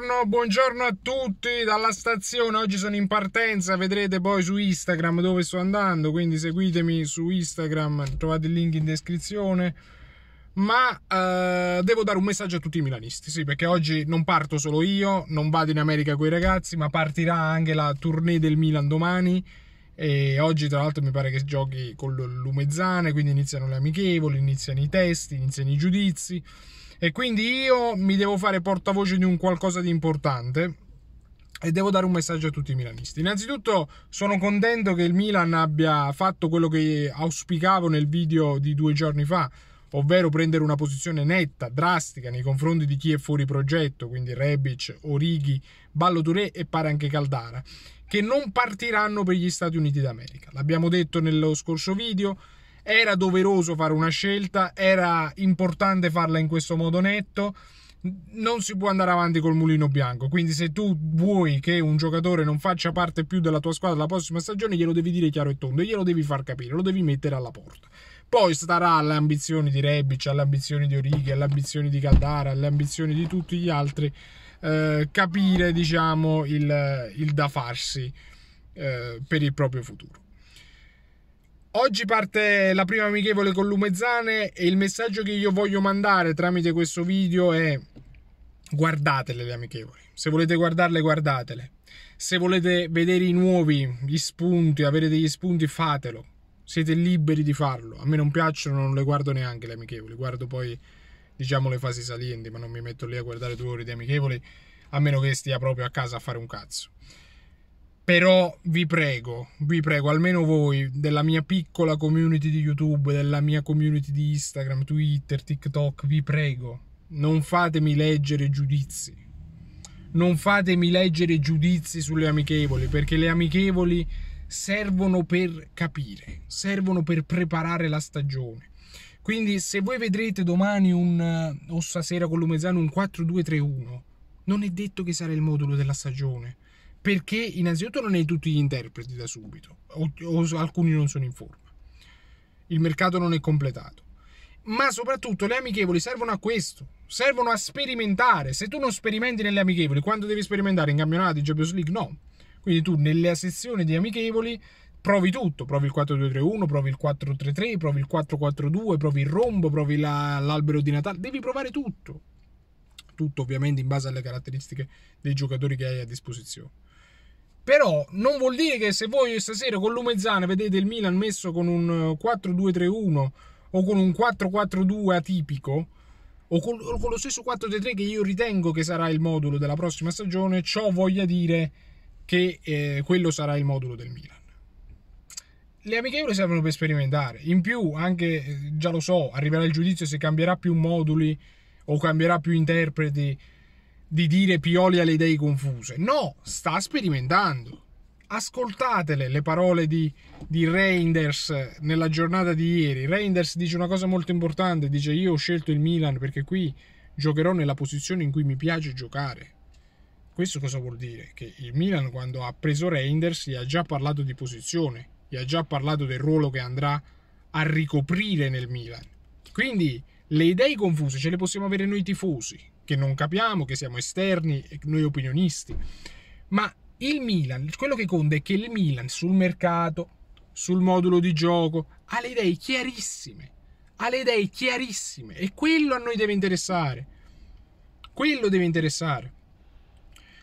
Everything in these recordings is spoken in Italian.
Buongiorno, buongiorno a tutti dalla stazione. Oggi sono in partenza, vedrete poi su Instagram dove sto andando, quindi seguitemi su Instagram, trovate il link in descrizione. Ma eh, devo dare un messaggio a tutti i milanisti, sì, perché oggi non parto solo io, non vado in America con i ragazzi, ma partirà anche la tournée del Milan domani. E oggi tra l'altro mi pare che giochi con l'Umezzane, quindi iniziano le amichevoli, iniziano i testi, iniziano i giudizi e quindi io mi devo fare portavoce di un qualcosa di importante e devo dare un messaggio a tutti i milanisti. Innanzitutto sono contento che il Milan abbia fatto quello che auspicavo nel video di due giorni fa, ovvero prendere una posizione netta, drastica nei confronti di chi è fuori progetto, quindi Rebic, Orighi, Ballo Touré e pare anche Caldara, che non partiranno per gli Stati Uniti d'America. L'abbiamo detto nello scorso video, era doveroso fare una scelta, era importante farla in questo modo netto. Non si può andare avanti col mulino bianco. Quindi, se tu vuoi che un giocatore non faccia parte più della tua squadra la prossima stagione, glielo devi dire chiaro e tondo, glielo devi far capire, lo devi mettere alla porta. Poi starà alle ambizioni di Rebic, alle ambizioni di Orighi, alle ambizioni di Caldara, alle ambizioni di tutti gli altri eh, capire, diciamo, il, il da farsi eh, per il proprio futuro. Oggi parte la prima amichevole con Lumezzane e il messaggio che io voglio mandare tramite questo video è guardatele le amichevoli. Se volete guardarle, guardatele. Se volete vedere i nuovi, gli spunti, avere degli spunti, fatelo. Siete liberi di farlo. A me non piacciono, non le guardo neanche le amichevoli. Guardo poi, diciamo, le fasi salienti, ma non mi metto lì a guardare due ore di amichevoli, a meno che stia proprio a casa a fare un cazzo però vi prego, vi prego, almeno voi della mia piccola community di YouTube, della mia community di Instagram, Twitter, TikTok, vi prego, non fatemi leggere giudizi. Non fatemi leggere giudizi sulle amichevoli, perché le amichevoli servono per capire, servono per preparare la stagione. Quindi se voi vedrete domani un, o stasera con Lumezzano un 4-2-3-1, non è detto che sarà il modulo della stagione perché innanzitutto non hai tutti gli interpreti da subito o, o alcuni non sono in forma. Il mercato non è completato. Ma soprattutto le amichevoli servono a questo, servono a sperimentare. Se tu non sperimenti nelle amichevoli, quando devi sperimentare in campionato, in Champions League, no. Quindi tu nella sezione di amichevoli provi tutto, provi il 4-2-3-1, provi il 4-3-3, provi il 4-4-2, provi il rombo, provi la, l'albero di Natale, devi provare tutto. Tutto ovviamente in base alle caratteristiche dei giocatori che hai a disposizione però non vuol dire che se voi stasera con Lumezzane vedete il Milan messo con un 4-2-3-1 eh, o con un 4-4-2 atipico o con, o con lo stesso 4-3 che io ritengo che sarà il modulo della prossima stagione, ciò voglia dire che eh, quello sarà il modulo del Milan. Le amichevole servono per sperimentare, in più anche, eh, già lo so, arriverà il giudizio se cambierà più moduli o cambierà più interpreti di dire Pioli ha le idee confuse. No, sta sperimentando. Ascoltatele le parole di, di Reinders eh, nella giornata di ieri. Reinders dice una cosa molto importante, dice io ho scelto il Milan perché qui giocherò nella posizione in cui mi piace giocare. Questo cosa vuol dire? Che il Milan quando ha preso Reinders gli ha già parlato di posizione, gli ha già parlato del ruolo che andrà a ricoprire nel Milan. Quindi le idee confuse ce le possiamo avere noi tifosi, che non capiamo, che siamo esterni, noi opinionisti. Ma il Milan, quello che conta è che il Milan sul mercato, sul modulo di gioco, ha le idee chiarissime. Ha le idee chiarissime e quello a noi deve interessare. Quello deve interessare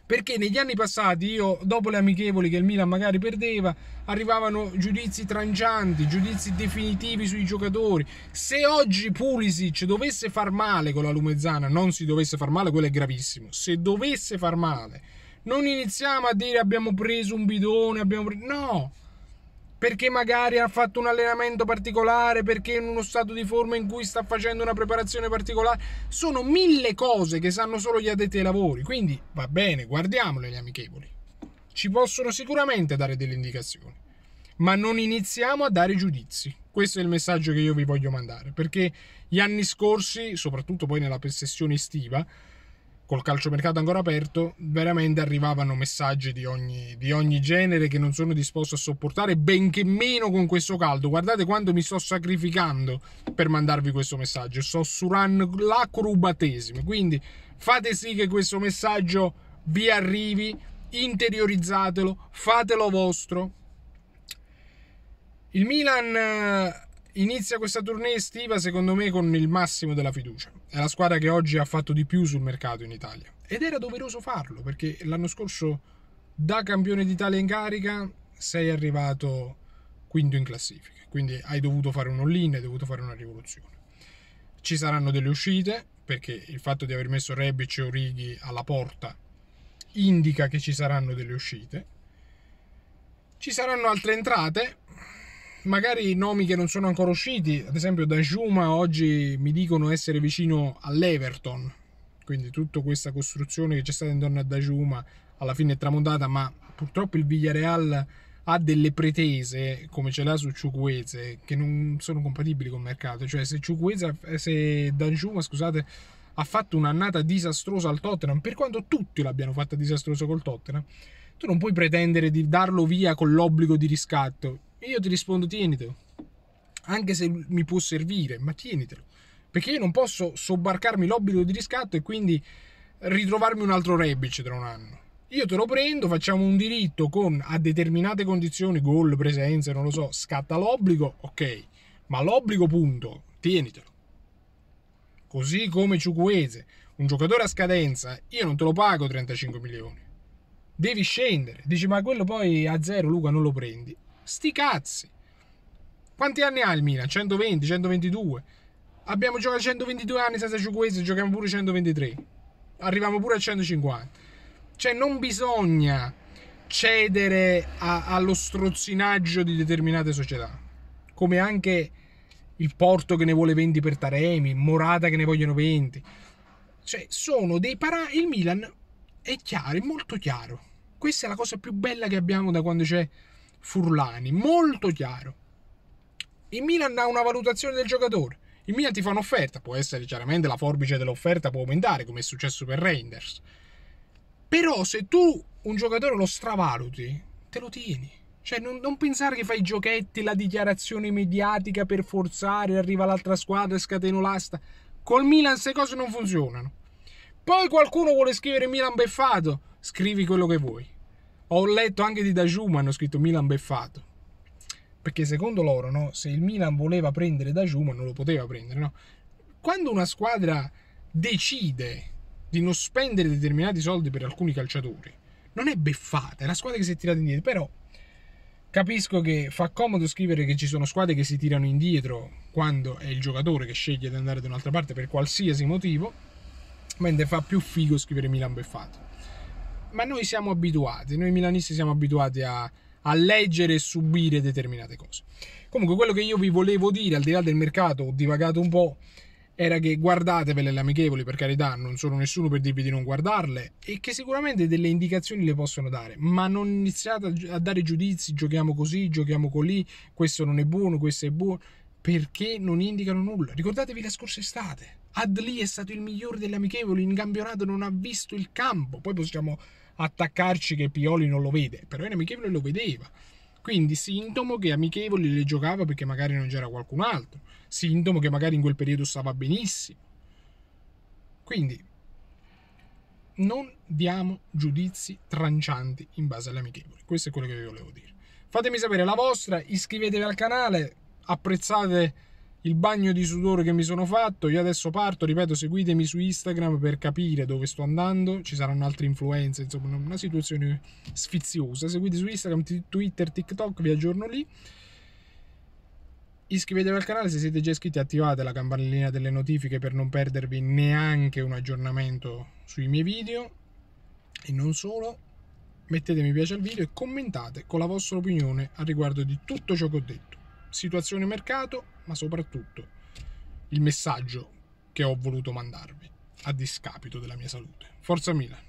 perché negli anni passati io, dopo le amichevoli che il Milan magari perdeva, arrivavano giudizi trangianti, giudizi definitivi sui giocatori. Se oggi Pulisic dovesse far male con la Lumezzana, non si dovesse far male, quello è gravissimo. Se dovesse far male, non iniziamo a dire abbiamo preso un bidone, abbiamo preso... No! perché magari ha fatto un allenamento particolare, perché è in uno stato di forma in cui sta facendo una preparazione particolare. Sono mille cose che sanno solo gli addetti ai lavori, quindi va bene, guardiamole le amichevoli. Ci possono sicuramente dare delle indicazioni, ma non iniziamo a dare giudizi. Questo è il messaggio che io vi voglio mandare, perché gli anni scorsi, soprattutto poi nella sessione estiva, col calciomercato ancora aperto, veramente arrivavano messaggi di ogni, di ogni, genere che non sono disposto a sopportare, benché meno con questo caldo. Guardate quanto mi sto sacrificando per mandarvi questo messaggio. Sto suran l'acrubatesimo. Quindi fate sì che questo messaggio vi arrivi, interiorizzatelo, fatelo vostro. Il Milan Inizia questa tournée estiva secondo me con il massimo della fiducia. È la squadra che oggi ha fatto di più sul mercato in Italia. Ed era doveroso farlo perché l'anno scorso da campione d'Italia in carica sei arrivato quinto in classifica. Quindi hai dovuto fare un all-in, hai dovuto fare una rivoluzione. Ci saranno delle uscite perché il fatto di aver messo Rebic e Orighi alla porta indica che ci saranno delle uscite. Ci saranno altre entrate magari nomi che non sono ancora usciti, ad esempio da Juma oggi mi dicono essere vicino all'Everton, quindi tutta questa costruzione che c'è stata intorno a Dajuma alla fine è tramontata, ma purtroppo il Villarreal ha delle pretese, come ce l'ha su Ciucuese, che non sono compatibili col mercato, cioè se Ciucuese, se Dajuma, scusate, ha fatto un'annata disastrosa al Tottenham, per quanto tutti l'abbiano fatta disastrosa col Tottenham, tu non puoi pretendere di darlo via con l'obbligo di riscatto. Io ti rispondo tienitelo, anche se mi può servire, ma tienitelo, perché io non posso sobbarcarmi l'obbligo di riscatto e quindi ritrovarmi un altro Rebic tra un anno. Io te lo prendo, facciamo un diritto con a determinate condizioni, gol, presenze, non lo so, scatta l'obbligo, ok, ma l'obbligo punto, tienitelo. Così come Ciucuese, un giocatore a scadenza, io non te lo pago 35 milioni. Devi scendere, dici ma quello poi a zero Luca non lo prendi. Sti cazzi. Quanti anni ha il Milan? 120, 122. Abbiamo giocato 122 anni senza Ciuquese, giochiamo pure 123. Arriviamo pure a 150. Cioè non bisogna cedere a, allo strozzinaggio di determinate società. Come anche il Porto che ne vuole 20 per Taremi, Morata che ne vogliono 20. Cioè, sono dei parà. Il Milan è chiaro, è molto chiaro. Questa è la cosa più bella che abbiamo da quando c'è Furlani, molto chiaro. Il Milan ha una valutazione del giocatore. Il Milan ti fa un'offerta, può essere chiaramente la forbice dell'offerta può aumentare, come è successo per Reinders. Però se tu un giocatore lo stravaluti, te lo tieni. Cioè, non, non, pensare che fai i giochetti, la dichiarazione mediatica per forzare, arriva l'altra squadra e scateno l'asta. Col Milan queste cose non funzionano. Poi qualcuno vuole scrivere Milan beffato, scrivi quello che vuoi. Ho letto anche di Dajuma, hanno scritto Milan beffato. Perché secondo loro, no, se il Milan voleva prendere Dajuma, non lo poteva prendere. No? Quando una squadra decide di non spendere determinati soldi per alcuni calciatori, non è beffata, è la squadra che si è tirata indietro. Però capisco che fa comodo scrivere che ci sono squadre che si tirano indietro quando è il giocatore che sceglie di andare da un'altra parte per qualsiasi motivo, mentre fa più figo scrivere Milan beffato ma noi siamo abituati, noi milanisti siamo abituati a, a leggere e subire determinate cose. Comunque quello che io vi volevo dire, al di là del mercato, ho divagato un po', era che guardatevele le amichevoli, per carità, non sono nessuno per dirvi di non guardarle, e che sicuramente delle indicazioni le possono dare, ma non iniziate a dare giudizi, giochiamo così, giochiamo colì, questo non è buono, questo è buono, perché non indicano nulla. Ricordatevi la scorsa estate. Adli è stato il migliore delle amichevoli, in campionato non ha visto il campo. Poi possiamo attaccarci che Pioli non lo vede, però in amichevole lo vedeva. Quindi sintomo che amichevoli le giocava perché magari non c'era qualcun altro. Sintomo che magari in quel periodo stava benissimo. Quindi non diamo giudizi trancianti in base alle amichevoli. Questo è quello che vi volevo dire. Fatemi sapere la vostra, iscrivetevi al canale, apprezzate il bagno di sudore che mi sono fatto. Io adesso parto, ripeto, seguitemi su Instagram per capire dove sto andando. Ci saranno altre influenze, insomma, una situazione sfiziosa. Seguite su Instagram, Twitter, TikTok, vi aggiorno lì. Iscrivetevi al canale se siete già iscritti, attivate la campanellina delle notifiche per non perdervi neanche un aggiornamento sui miei video e non solo. Mettete mi piace al video e commentate con la vostra opinione a riguardo di tutto ciò che ho detto situazione mercato, ma soprattutto il messaggio che ho voluto mandarvi a discapito della mia salute. Forza Milan!